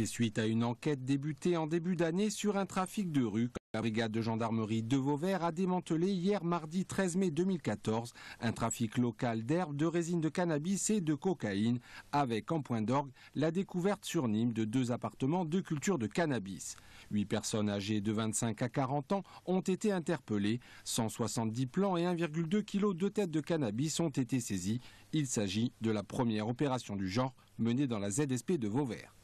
C'est suite à une enquête débutée en début d'année sur un trafic de rue. La brigade de gendarmerie de Vauvert a démantelé hier mardi 13 mai 2014 un trafic local d'herbes, de résine de cannabis et de cocaïne avec en point d'orgue la découverte sur Nîmes de deux appartements de culture de cannabis. Huit personnes âgées de 25 à 40 ans ont été interpellées. 170 plants et 1,2 kg de têtes de cannabis ont été saisis. Il s'agit de la première opération du genre menée dans la ZSP de Vauvert.